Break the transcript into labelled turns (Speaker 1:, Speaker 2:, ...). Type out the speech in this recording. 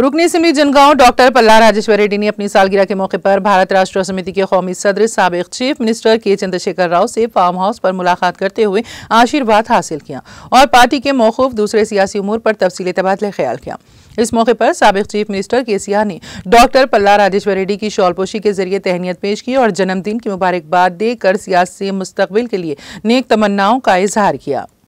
Speaker 1: रुकनी Simi Jangaon doctor पल्ला राजेश्वर रेड्डी ने अपनी सालगिरह के मौके पर भारत राष्ट्र समिति के कौमी सदर सबक चीफ मिनिस्टर के चंद्रशेखर राव से फार्म हाउस पर मुलाकात करते हुए आशीर्वाद हासिल किया और पार्टी के मौकूफ दूसरे सियासी उमूर पर तफसी तबादला ख्याल किया इस मौके पर सबक चीफ मिनिस्टर के सिया ने डॉक्टर पल्ला राजेश्वर रेड्डी की शॉलपोशी के जरिए तहनीत पेश की और जन्मदिन की मुबारकबाद देकर सियासी मुस्तबिल के लिए नेक तमन्नाओं का इजहार किया